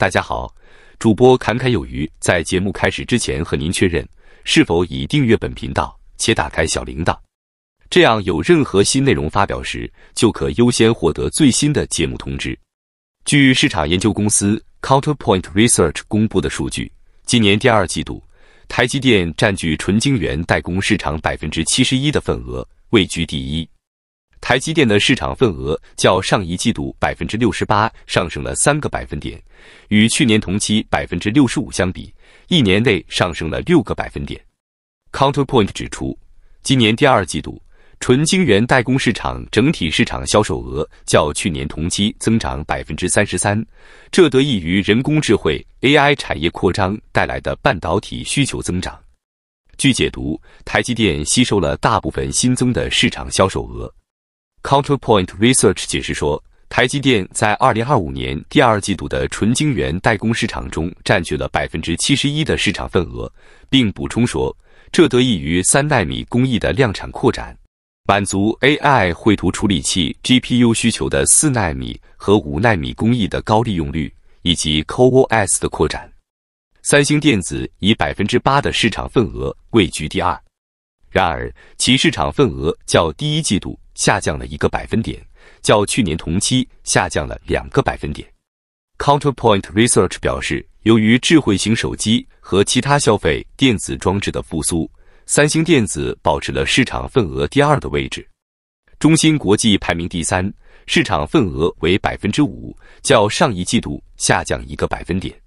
大家好，主播侃侃有余。在节目开始之前，和您确认是否已订阅本频道且打开小铃铛，这样有任何新内容发表时，就可优先获得最新的节目通知。据市场研究公司 Counterpoint Research 公布的数据，今年第二季度，台积电占据纯晶圆代工市场百分之七十一的份额，位居第一。台积电的市场份额较上一季度百分之六十八上升了三个百分点，与去年同期百分之六十五相比，一年内上升了六个百分点。Counterpoint 指出，今年第二季度纯晶圆代工市场整体市场销售额较去年同期增长百分之三十三，这得益于人工智慧 AI 产业扩张带来的半导体需求增长。据解读，台积电吸收了大部分新增的市场销售额。Counterpoint Research 解释说，台积电在2025年第二季度的纯晶圆代工市场中占据了71%的市场份额，并补充说，这得益于3纳米工艺的量产扩展，满足 AI 绘图处理器 GPU 需求的4纳米和5纳米工艺的高利用率，以及 CoWoS 的扩展。三星电子以8%的市场份额位居第二，然而其市场份额较第一季度。下降了一个百分点，较去年同期下降了两个百分点。Counterpoint Research 表示，由于智慧型手机和其他消费电子装置的复苏，三星电子保持了市场份额第二的位置，中芯国际排名第三，市场份额为百分之五，较上一季度下降一个百分点。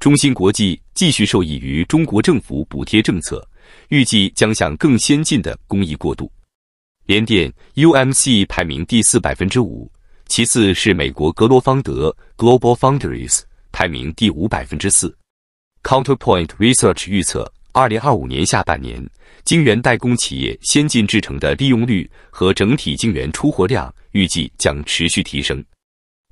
中芯国际继续受益于中国政府补贴政策，预计将向更先进的工艺过渡。联电 （UMC） 排名第四，百分之五；其次是美国格罗方德 （GlobalFoundries） 排名第五，百分之四。Counterpoint Research 预测，二零二五年下半年，晶圆代工企业先进制程的利用率和整体晶圆出货量预计将持续提升。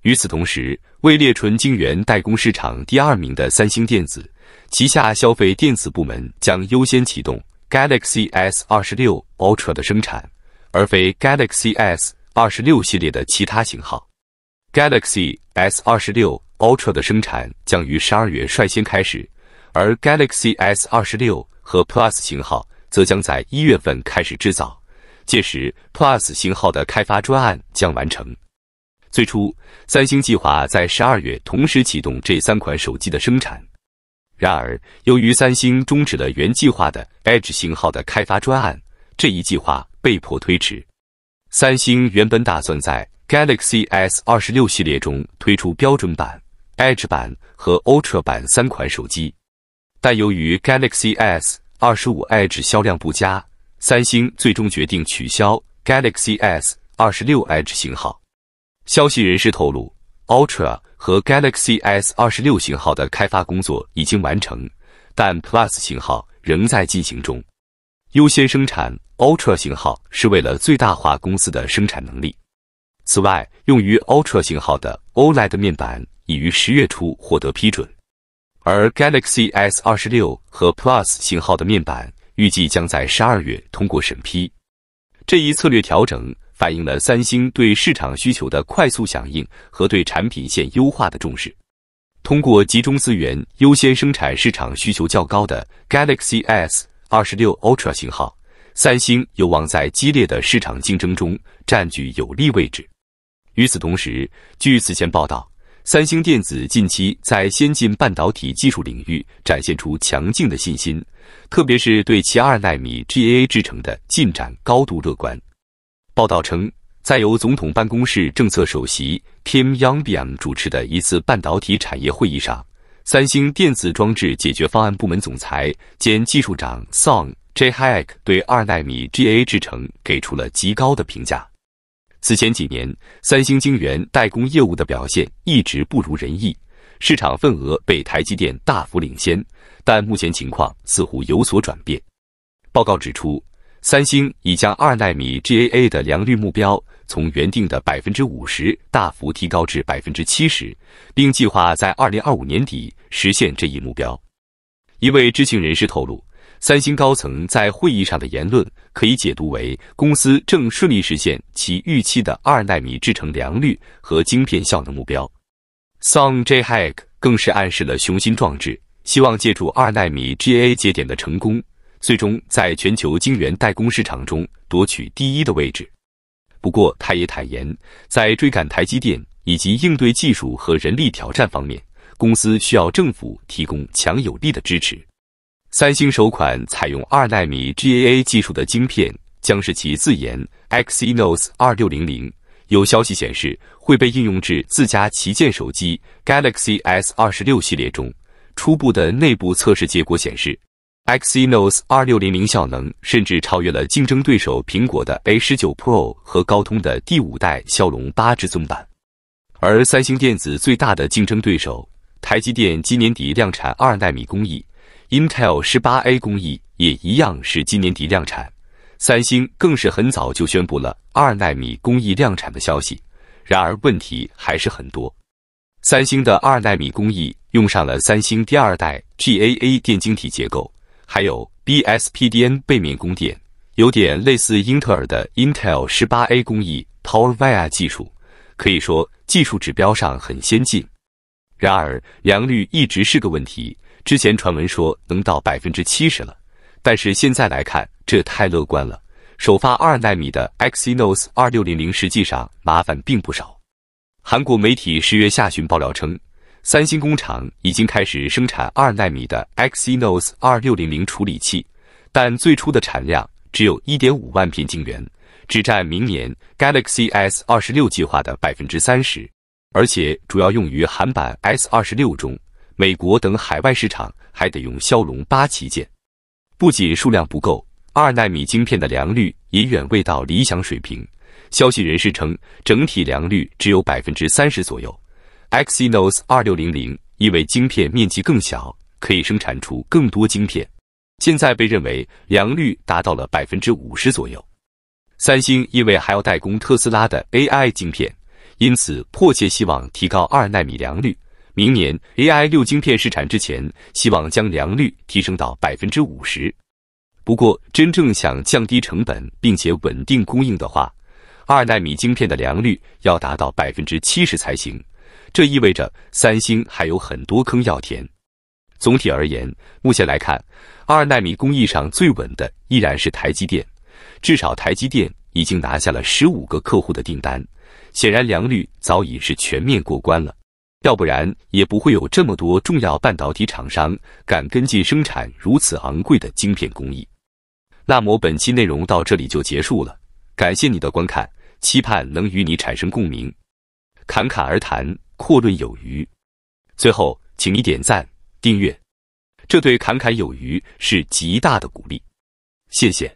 与此同时，位列纯晶圆代工市场第二名的三星电子，旗下消费电子部门将优先启动 Galaxy S 二十六 Ultra 的生产。而非 Galaxy S 二十六系列的其他型号。Galaxy S 二十六 Ultra 的生产将于十二月率先开始，而 Galaxy S 二十六和 Plus 型号则将在一月份开始制造。届时，Plus 型号的开发专案将完成。最初，三星计划在十二月同时启动这三款手机的生产。然而，由于三星终止了原计划的 Edge 型号的开发专案。这一计划被迫推迟。三星原本打算在 Galaxy S 二十六系列中推出标准版、Edge 版和 Ultra 版三款手机，但由于 Galaxy S 二十五 Edge 销量不佳，三星最终决定取消 Galaxy S 二十六 Edge 型号。消息人士透露，Ultra 和 Galaxy S 二十六型号的开发工作已经完成，但 Plus 型号仍在进行中。优先生产 Ultra 型号是为了最大化公司的生产能力。此外，用于 Ultra 型号的 OLED 面板已于十月初获得批准，而 Galaxy S 二十六和 Plus 型号的面板预计将在十二月通过审批。这一策略调整反映了三星对市场需求的快速响应和对产品线优化的重视。通过集中资源优先生产市场需求较高的 Galaxy S。二十六 Ultra 型号，三星有望在激烈的市场竞争中占据有利位置。与此同时，据此前报道，三星电子近期在先进半导体技术领域展现出强劲的信心，特别是对其二纳米 GAA 制程的进展高度乐观。报道称，在由总统办公室政策首席 Kim Young b a m 主持的一次半导体产业会议上。三星电子装置解决方案部门总裁兼技术长 Song j h a e 对二纳米 GAA 制程给出了极高的评价。此前几年，三星晶圆代工业务的表现一直不如人意，市场份额被台积电大幅领先。但目前情况似乎有所转变。报告指出，三星已将二纳米 GAA 的良率目标。从原定的百分之五十大幅提高至百分之七十，并计划在二零二五年底实现这一目标。一位知情人士透露，三星高层在会议上的言论可以解读为公司正顺利实现其预期的二纳米制程良率和晶片效能目标。Song j Hak 更是暗示了雄心壮志，希望借助二纳米 GA 节点的成功，最终在全球晶圆代工市场中夺取第一的位置。不过，他也坦言，在追赶台积电以及应对技术和人力挑战方面，公司需要政府提供强有力的支持。三星首款采用二纳米 GAA 技术的晶片将是其自研 Exynos 二六零零，有消息显示会被应用至自家旗舰手机 Galaxy S 二十六系列中。初步的内部测试结果显示。Exynos 2600效能甚至超越了竞争对手苹果的 A19 Pro 和高通的第五代骁龙8至尊版，而三星电子最大的竞争对手台积电今年底量产二纳米工艺，Intel 18A 工艺也一样是今年底量产，三星更是很早就宣布了二纳米工艺量产的消息。然而问题还是很多，三星的二纳米工艺用上了三星第二代 GAA 电晶体结构。还有 B S P D N 背面供电，有点类似英特尔的 Intel 十八 A 工艺 p o w e r V I 技术，可以说技术指标上很先进。然而良率一直是个问题，之前传闻说能到百分之七十了，但是现在来看这太乐观了。首发二纳米的 Exynos 二六零零实际上麻烦并不少。韩国媒体十月下旬爆料称。三星工厂已经开始生产二纳米的 Exynos 2600处理器，但最初的产量只有一点五万片晶圆，只占明年 Galaxy S 26计划的百分之三十，而且主要用于韩版 S 26中，美国等海外市场还得用骁龙八旗舰。不仅数量不够，二纳米晶片的良率也远未到理想水平。消息人士称，整体良率只有百分之三十左右。Exynos 2600因为晶片面积更小，可以生产出更多晶片，现在被认为良率达到了百分之五十左右。三星因为还要代工特斯拉的 AI 晶片，因此迫切希望提高二纳米良率。明年 AI 六晶片试产之前，希望将良率提升到百分之五十。不过，真正想降低成本并且稳定供应的话，二纳米晶片的良率要达到百分之七十才行。这意味着三星还有很多坑要填。总体而言，目前来看，二纳米工艺上最稳的依然是台积电，至少台积电已经拿下了十五个客户的订单。显然良率早已是全面过关了，要不然也不会有这么多重要半导体厂商敢跟进生产如此昂贵的晶片工艺。那么本期内容到这里就结束了，感谢你的观看，期盼能与你产生共鸣，侃侃而谈。破论有余，最后请你点赞订阅，这对侃侃有余是极大的鼓励，谢谢。